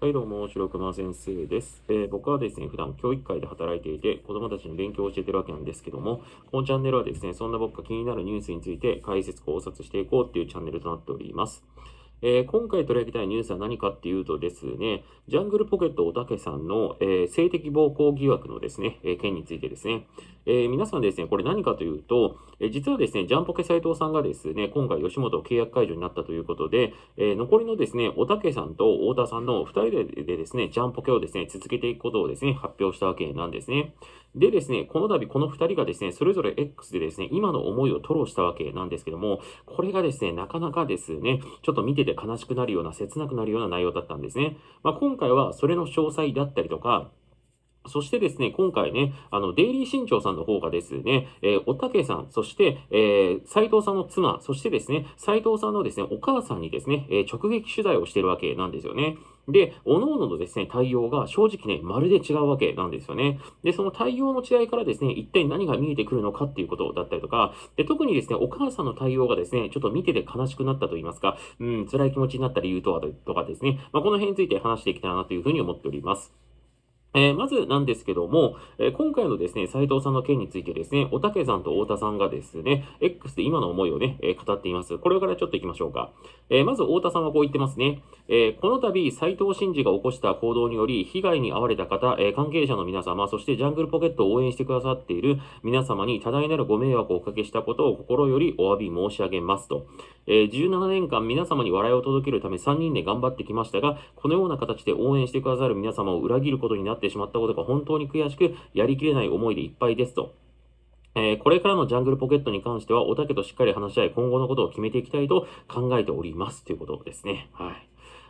はい、どうも、白熊先生です。えー、僕はですね、普段教育界で働いていて、子供たちに勉強を教えてるわけなんですけども、このチャンネルはですね、そんな僕が気になるニュースについて解説考察していこうっていうチャンネルとなっております。えー、今回取り上げたいニュースは何かっていうとですね、ジャングルポケットおたけさんの、えー、性的暴行疑惑のですね、えー、件についてですね、え皆さんですね、これ何かというと、え実はですね、ジャンポケ斉藤さんがですね、今回吉本契約解除になったということで、え残りのですね、おたけさんと太田さんの2人ででですね、ジャンポケをですね、続けていくことをですね、発表したわけなんですね。でですね、この度この2人がですね、それぞれ X でですね、今の思いを吐露したわけなんですけども、これがですね、なかなかですね、ちょっと見てで悲しくなるような、切なくなるような内容だったんですね。まあ、今回はそれの詳細だったりとか、そしてですね、今回ね、あの、デイリー新潮さんの方がですね、えー、おたけさん、そして、えー、藤さんの妻、そしてですね、斎藤さんのですね、お母さんにですね、えー、直撃取材をしてるわけなんですよね。で、各々のですね、対応が正直ね、まるで違うわけなんですよね。で、その対応の違いからですね、一体何が見えてくるのかっていうことだったりとか、で、特にですね、お母さんの対応がですね、ちょっと見てて悲しくなったと言いますか、うん、辛い気持ちになった理由とは、とかですね、まあ、この辺について話していきたいなというふうに思っております。えー、まずなんですけども、えー、今回のですね、斉藤さんの件についてですね、おたけさんと太田さんがですね、X で今の思いをね、えー、語っています。これからちょっと行きましょうか。えまず太田さんはこう言ってますね。えこの度、斎藤真二が起こした行動により、被害に遭われた方、え関係者の皆様、そしてジャングルポケットを応援してくださっている皆様に多大なるご迷惑をおかけしたことを心よりお詫び申し上げますと。え17年間皆様に笑いを届けるため3人で頑張ってきましたが、このような形で応援してくださる皆様を裏切ることになってってしまったことが本当に悔しく、やりきれない思いでいっぱいですと。えー、これからのジャングルポケットに関しては、おたけとしっかり話し合い、今後のことを決めていきたいと考えております。ということですね。はい。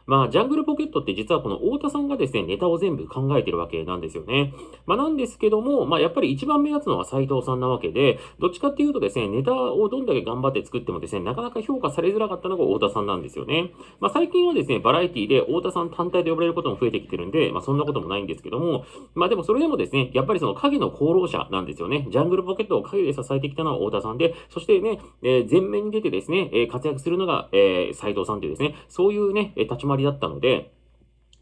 まあ、ジャングルポケットって実はこの太田さんがですね、ネタを全部考えてるわけなんですよね。まあ、なんですけども、まあ、やっぱり一番目立つのは斎藤さんなわけで、どっちかっていうとですね、ネタをどんだけ頑張って作ってもですね、なかなか評価されづらかったのが太田さんなんですよね。まあ、最近はですね、バラエティで太田さん単体で呼ばれることも増えてきてるんで、まあ、そんなこともないんですけども、まあ、でもそれでもですね、やっぱりその影の功労者なんですよね。ジャングルポケットを影で支えてきたのは太田さんで、そしてね、えー、前面に出てですね、活躍するのが、えー、斎藤さんというですね、そういうね、立ち回りりだったので、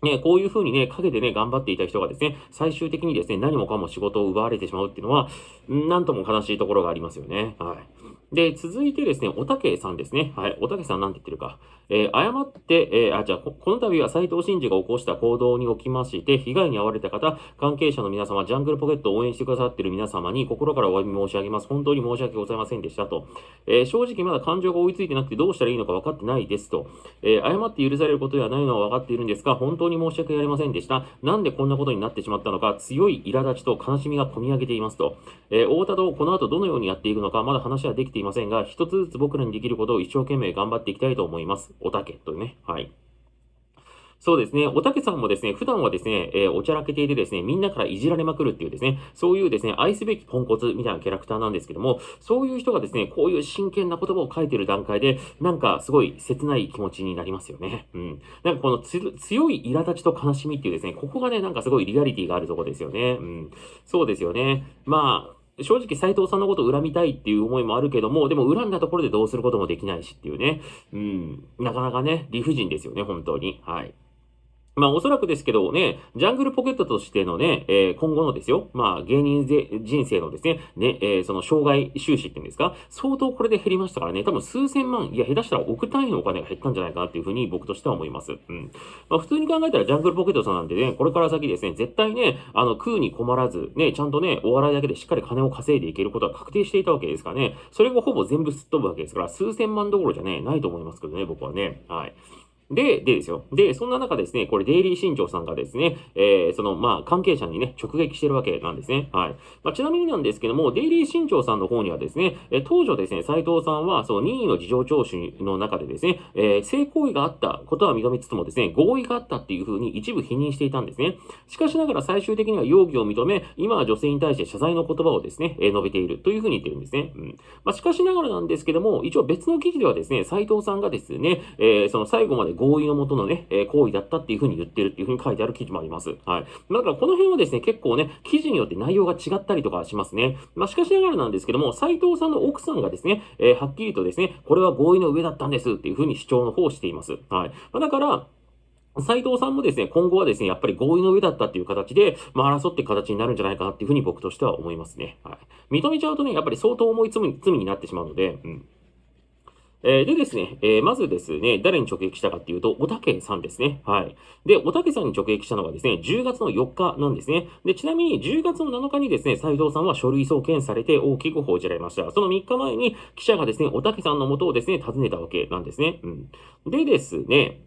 ね、こういうふうにね、陰でね、頑張っていた人がですね、最終的にですね、何もかも仕事を奪われてしまうっていうのは、なんとも悲しいところがありますよね。はい。で、続いてですね、おたけさんですね。はい。おたけさんなんて言ってるか。えー、誤って、えー、あ、じゃあ、この度は斎藤真二が起こした行動におきまして、被害に遭われた方、関係者の皆様、ジャングルポケットを応援してくださっている皆様に心からお詫び申し上げます。本当に申し訳ございませんでしたと。えー、正直まだ感情が追いついてなくてどうしたらいいのか分かってないですと。え誤って許されることではないのは分かっているんですが、本当にに申し訳ありませんでした。なんでこんなことになってしまったのか、強い苛立ちと悲しみがこみ上げていますと。えー、太田とこの後どのようにやっていくのか、まだ話はできていませんが、一つずつ僕らにできることを一生懸命頑張っていきたいと思います。おたけというね。はい。そうですね、おたけさんもですね、普段はですね、えー、おちゃらけていてですね、みんなからいじられまくるっていうですね、そういうですね、愛すべきポンコツみたいなキャラクターなんですけども、そういう人がですね、こういう真剣な言葉を書いてる段階で、なんかすごい切ない気持ちになりますよね。うん。なんかこの強い苛立ちと悲しみっていうですね、ここがね、なんかすごいリアリティがあるとこですよね。うん。そうですよね。まあ、正直斎藤さんのことを恨みたいっていう思いもあるけども、でも恨んだところでどうすることもできないしっていうね。うん。なかなかね、理不尽ですよね、本当に。はい。まあおそらくですけどね、ジャングルポケットとしてのね、えー、今後のですよ、まあ芸人ぜ人生のですね、ね、えー、その障害収支っていうんですか、相当これで減りましたからね、多分数千万、いや下手したら億単位のお金が減ったんじゃないかなっていうふうに僕としては思います。うん。まあ普通に考えたらジャングルポケットさんなんてね、これから先ですね、絶対ね、あの、食うに困らず、ね、ちゃんとね、お笑いだけでしっかり金を稼いでいけることは確定していたわけですからね、それがほぼ全部すっ飛ぶわけですから、数千万どころじゃね、ないと思いますけどね、僕はね。はい。で、でですよ。で、そんな中ですね、これ、デイリー新潮さんがですね、えー、その、まあ、関係者にね、直撃してるわけなんですね。はい。まあ、ちなみになんですけども、デイリー新潮さんの方にはですね、えー、当初ですね、斎藤さんは、その任意の事情聴取の中でですね、えー、性行為があったことは認めつつもですね、合意があったっていうふうに一部否認していたんですね。しかしながら最終的には容疑を認め、今は女性に対して謝罪の言葉をですね、えー、述べているというふうに言ってるんですね。うん。まあ、しかしながらなんですけども、一応別の記事ではですね、斎藤さんがですね、えー、その最後まで合意のもとのね、えー、行為だったっていうふうに言ってるっていうふうに書いてある記事もあります。はい。だからこの辺はですね、結構ね、記事によって内容が違ったりとかしますね。まあ、しかしながらなんですけども、斎藤さんの奥さんがですね、えー、はっきりとですね、これは合意の上だったんですっていうふうに主張の方をしています。はい。まあ、だから、斉藤さんもですね、今後はですね、やっぱり合意の上だったっていう形で、まあ、争って形になるんじゃないかなっていうふうに僕としては思いますね。はい。認めちゃうとね、やっぱり相当重い罪になってしまうので、うん。えー、でですね、えー、まずですね、誰に直撃したかっていうと、おたけさんですね。はい。で、おたけさんに直撃したのがですね、10月の4日なんですね。で、ちなみに10月の7日にですね、斎藤さんは書類送検されて大きく報じられました。その3日前に記者がですね、おたけさんの元をですね、訪ねたわけなんですね。うん。でですね、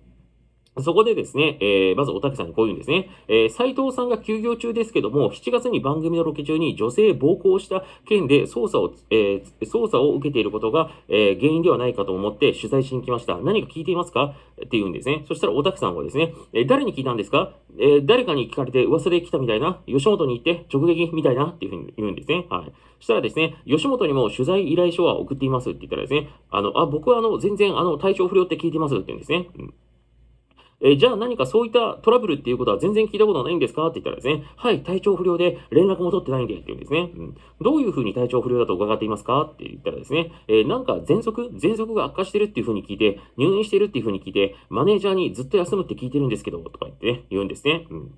そこでですね、えー、まずおたけさんにこう言うんですね、えー、藤さんが休業中ですけども、7月に番組のロケ中に女性暴行した件で捜査を、えー、捜査を受けていることが、えー、原因ではないかと思って取材しに来ました。何か聞いていますかって言うんですね。そしたらおたけさんはですね、えー、誰に聞いたんですか、えー、誰かに聞かれて噂で来たみたいな、吉本に行って直撃みたいなっていうふうに言うんですね。はい。そしたらですね、吉本にも取材依頼書は送っていますって言ったらですね、あの、あ、僕はあの、全然あの、体調不良って聞いてますって言うんですね。うんえじゃあ何かそういったトラブルっていうことは全然聞いたことないんですかって言ったらですね、はい、体調不良で連絡も取ってないんで、っていうんですね。うん、どういうふうに体調不良だと伺っていますかって言ったらですね、えー、なんか喘息喘息が悪化してるっていうふうに聞いて、入院してるっていうふうに聞いて、マネージャーにずっと休むって聞いてるんですけど、とか言ってね、言うんですね。うん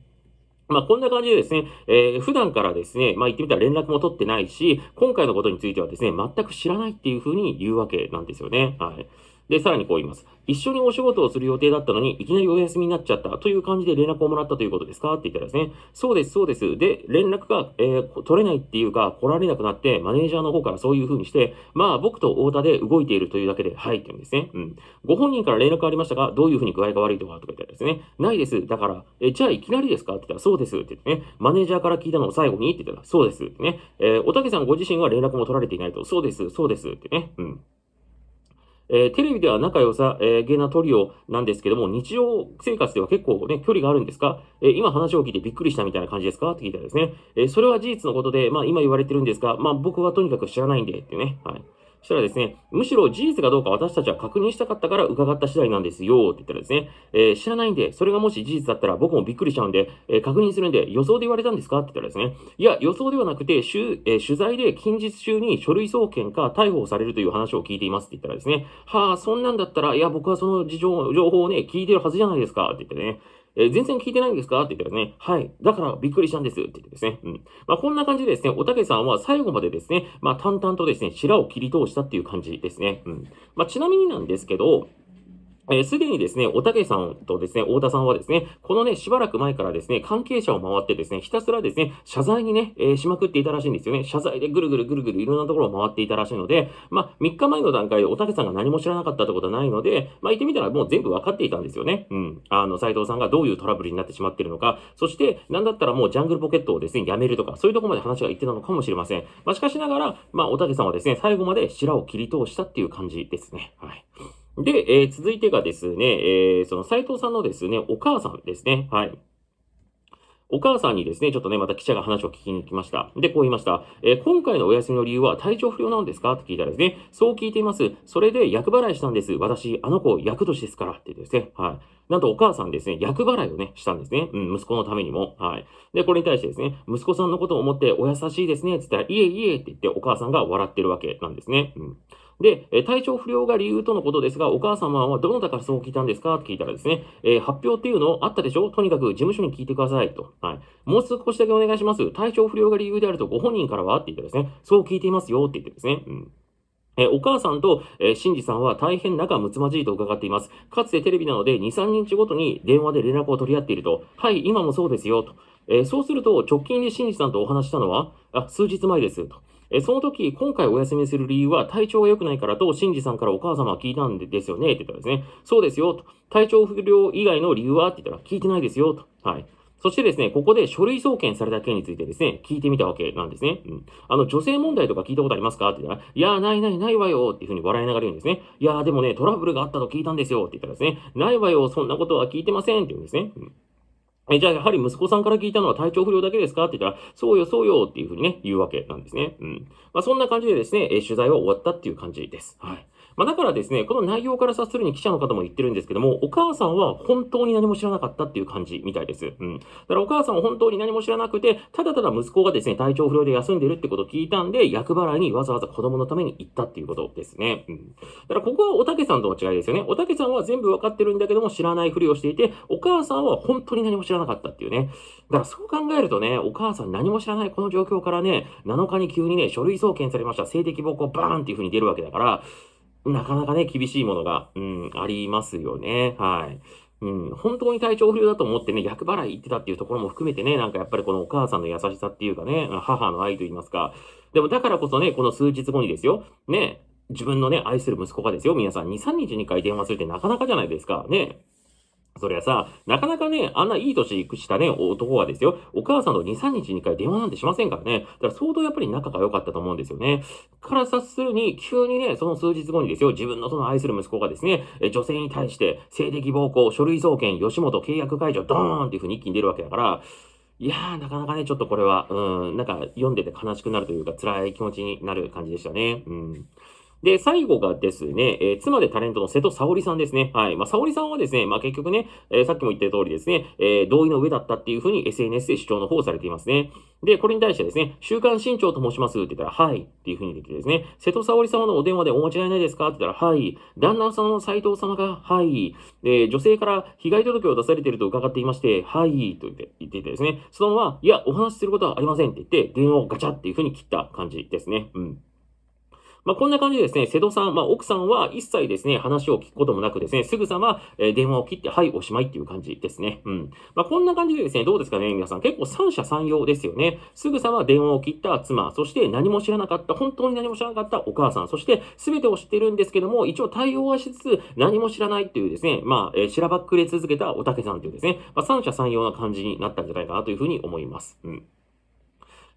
まあ、こんな感じでですね、えー、普段からですね、まあ、言ってみたら連絡も取ってないし、今回のことについてはですね、全く知らないっていうふうに言うわけなんですよね。はい。で、さらにこう言います。一緒にお仕事をする予定だったのに、いきなりお休みになっちゃったという感じで連絡をもらったということですかって言ったらですね、そうです、そうです。で、連絡が、えー、取れないっていうか、来られなくなって、マネージャーの方からそういう風にして、まあ、僕と太田で動いているというだけで、はいって言うんですね。うん。ご本人から連絡ありましたが、どういう風に具合が悪いとか、とか言ったらですね、ないです。だから、えー、じゃあいきなりですかって言ったら、そうですって言ってね、マネージャーから聞いたのを最後にって言ったら、そうですってね、えー、おたけさんご自身は連絡も取られていないと、そうです、そうですってね、うん。えー、テレビでは仲良さ、えー、ゲナトリオなんですけども、日常生活では結構ね、距離があるんですかえー、今話を聞いてびっくりしたみたいな感じですかって聞いたらですね、えー、それは事実のことで、まあ今言われてるんですが、まあ僕はとにかく知らないんで、ってね、はい。そしたらですね、むしろ事実かどうか私たちは確認したかったから伺った次第なんですよ、って言ったらですね、えー、知らないんで、それがもし事実だったら僕もびっくりしちゃうんで、えー、確認するんで、予想で言われたんですかって言ったらですね、いや、予想ではなくて、取,、えー、取材で近日中に書類送検か逮捕されるという話を聞いていますって言ったらですね、はあ、そんなんだったら、いや、僕はその事情、情報をね、聞いてるはずじゃないですか、って言ってね、えー、全然聞いてないんですかって言ったらね、はい、だからびっくりしたんですって言ってですね、うん。まあ、こんな感じでですね、おたけさんは最後までですね、まあ、淡々とですね、白を切り通したっていう感じですね。うん。まあ、ちなみになんですけど、えす、でにですね、おたけさんとですね、太田さんはですね、このね、しばらく前からですね、関係者を回ってですね、ひたすらですね、謝罪にね、えー、しまくっていたらしいんですよね。謝罪でぐるぐるぐるぐるいろんなところを回っていたらしいので、まあ、3日前の段階でおたけさんが何も知らなかったってことはないので、まあ、言ってみたらもう全部分かっていたんですよね。うん。あの、斎藤さんがどういうトラブルになってしまってるのか、そして、なんだったらもうジャングルポケットをですね、やめるとか、そういうとこまで話が言ってたのかもしれません。まあ、しかしながら、まあ、おたけさんはですね、最後まで白を切り通したっていう感じですね。はい。で、えー、続いてがですね、えー、その斎藤さんのですね、お母さんですね。はい。お母さんにですね、ちょっとね、また記者が話を聞きに行きました。で、こう言いました。えー、今回のお休みの理由は体調不良なんですかと聞いたらですね、そう聞いています。それで厄払いしたんです。私、あの子、厄年ですから。ってですね、はい。なんとお母さんですね、厄払いをね、したんですね。うん、息子のためにも。はい。で、これに対してですね、息子さんのことを思ってお優しいですね、つったら、いえいえって言ってお母さんが笑ってるわけなんですね。うん。で、え体調不良が理由とのことですが、お母様はどなたからそう聞いたんですかって聞いたらですね、え発表っていうのあったでしょとにかく事務所に聞いてくださいと。はい。もう少しだけお願いします。体調不良が理由であるとご本人からはって言ってですね、そう聞いていますよって言ってですね、うん。えお母さんと、えー、シンジさんは大変仲睦まじいと伺っています。かつてテレビなので2、3日ごとに電話で連絡を取り合っていると、はい、今もそうですよ、と。えー、そうすると、直近でシンジさんとお話したのは、あ、数日前です、と。えその時、今回お休みする理由は体調が良くないからと、シンジさんからお母様は聞いたんですよねって言ったらですね、そうですよと、体調不良以外の理由はって言ったら聞いてないですよと、はい。そしてですね、ここで書類送検された件についてですね、聞いてみたわけなんですね。うん、あの、女性問題とか聞いたことありますかって言ったら、いやー、ないないないわよっていうふうに笑いながら言うんですね。いやー、でもね、トラブルがあったと聞いたんですよって言ったらですね、ないわよ、そんなことは聞いてませんって言うんですね。うんえじゃあ、やはり息子さんから聞いたのは体調不良だけですかって言ったら、そうよ、そうよっていうふうにね、言うわけなんですね。うん。まあ、そんな感じでですね、え取材は終わったっていう感じです。はい。まあ、だからですね、この内容から察するに記者の方も言ってるんですけども、お母さんは本当に何も知らなかったっていう感じみたいです。うん。だからお母さんは本当に何も知らなくて、ただただ息子がですね、体調不良で休んでるってことを聞いたんで、役払いにわざわざ子供のために行ったっていうことですね。うん。だからここはおたけさんとの違いですよね。おたけさんは全部わかってるんだけども、知らないふりをしていて、お母さんは本当に何も知らなかったっていうね。だからそう考えるとね、お母さん何も知らないこの状況からね、7日に急にね、書類送検されました。性的暴行バーンっていう風に出るわけだから、なかなかね、厳しいものが、うん、ありますよね。はい。うん、本当に体調不良だと思ってね、役払い行ってたっていうところも含めてね、なんかやっぱりこのお母さんの優しさっていうかね、母の愛と言いますか。でもだからこそね、この数日後にですよ、ね、自分のね、愛する息子がですよ、皆さん2、3日に回電話するってなかなかじゃないですか。ね、そりゃさ、なかなかね、あんないい年したね、男はですよ、お母さんと2、3日に1回電話なんてしませんからね。だから相当やっぱり仲が良かったと思うんですよね。から察するに、急にね、その数日後にですよ、自分のその愛する息子がですね、女性に対して性的暴行、書類送検、吉本契約解除、ドーンっていう風に一気に出るわけだから、いやー、なかなかね、ちょっとこれは、うん、なんか読んでて悲しくなるというか、辛い気持ちになる感じでしたね。うん。で、最後がですね、えー、妻でタレントの瀬戸沙織さんですね。はい。まあ、沙織さんはですね、まあ、結局ね、えー、さっきも言った通りですね、えー、同意の上だったっていうふうに SNS で主張の方をされていますね。で、これに対してですね、週刊新潮と申しますって言ったら、はいっていうふうにできてですね、瀬戸沙織様のお電話でお間違いないですかって言ったら、はい。旦那さんの斎藤様が、はい。で、女性から被害届を出されていると伺っていまして、はい。と言って言っててですね、そのまま、いや、お話しすることはありませんって言って、電話をガチャっていうふうに切った感じですね。うん。まあ、こんな感じでですね、瀬戸さん、まあ、奥さんは一切ですね、話を聞くこともなくですね、すぐさま、え電話を切って、はい、おしまいっていう感じですね。うん。まあ、こんな感じでですね、どうですかね、皆さん。結構三者三様ですよね。すぐさま電話を切った妻、そして何も知らなかった、本当に何も知らなかったお母さん、そして全てを知ってるんですけども、一応対応はしつつ、何も知らないっていうですね、まあ、えしらばっくれ続けたおたけさんというですね、まあ、三者三様な感じになったんじゃないかなというふうに思います。うん。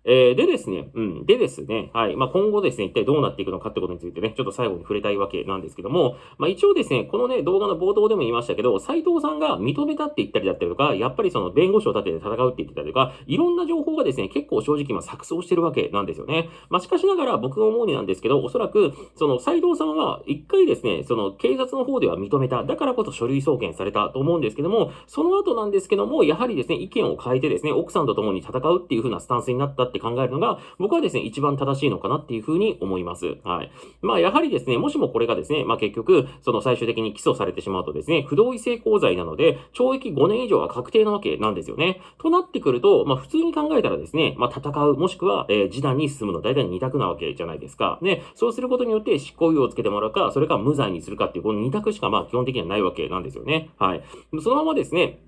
えー、でですね、うん、でですね、はい、まあ、今後ですね、一体どうなっていくのかってことについてね、ちょっと最後に触れたいわけなんですけども、まあ、一応ですね、このね、動画の冒頭でも言いましたけど、斎藤さんが認めたって言ったりだったりとか、やっぱりその弁護士を立てて戦うって言ってたりとか、いろんな情報がですね、結構正直今錯綜してるわけなんですよね。まあ、しかしながら僕が思うになんですけど、おそらく、その斎藤さんは一回ですね、その警察の方では認めた、だからこそ書類送検されたと思うんですけども、その後なんですけども、やはりですね、意見を変えてですね、奥さんと共に戦うっていう風なスタンスになったって考えるのが、僕はですね、一番正しいのかなっていうふうに思います。はい。まあ、やはりですね、もしもこれがですね、まあ結局、その最終的に起訴されてしまうとですね、不同意性交罪なので、懲役5年以上は確定なわけなんですよね。となってくると、まあ普通に考えたらですね、まあ戦う、もしくは、えー、示談に進むの大体2択なわけじゃないですか。ね、そうすることによって執行猶予をつけてもらうか、それか無罪にするかっていう、この2択しかまあ基本的にはないわけなんですよね。はい。そのままですね、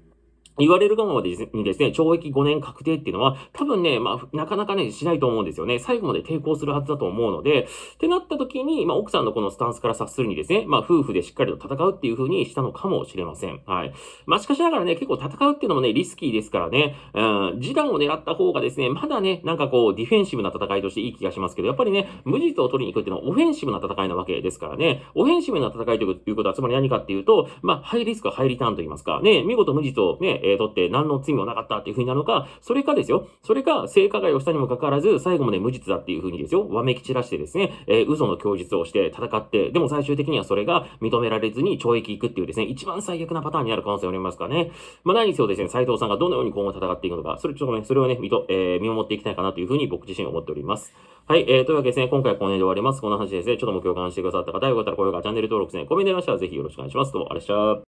言われるがまでにですね、懲役5年確定っていうのは、多分ね、まあ、なかなかね、しないと思うんですよね。最後まで抵抗するはずだと思うので、ってなった時に、まあ、奥さんのこのスタンスから察するにですね、まあ、夫婦でしっかりと戦うっていう風にしたのかもしれません。はい。まあ、しかしながらね、結構戦うっていうのもね、リスキーですからね、うん、示談を狙った方がですね、まだね、なんかこう、ディフェンシブな戦いとしていい気がしますけど、やっぱりね、無実を取りに行くっていうのはオフェンシブな戦いなわけですからね、オフェンシブな戦いということは、つまり何かっていうと、まあ、ハイリスク、ハイリターンと言いますか、ね、見事無実をね、えー、取って何の罪もなかったっていう風になるのか、それかですよ、それか性加害をしたにもかかわらず、最後まで無実だっていう風にですよ、わめき散らしてですね、えー、嘘の供述をして戦って、でも最終的にはそれが認められずに懲役行くっていうですね、一番最悪なパターンになる可能性がありますかね。まあ、何にせよですね、斎藤さんがどのように今後戦っていくのか、それちょっとね、それをね、見と、えー、見守っていきたいかなという風に僕自身思っております。はい、えー、というわけですね、今回はこの辺で終わります。この話ですね、ちょっとも共感してくださった方、よかったら高評価、チャンネル登録ですね、コメントでましたらぜひよろしくお願いします。どうもありがとうございました。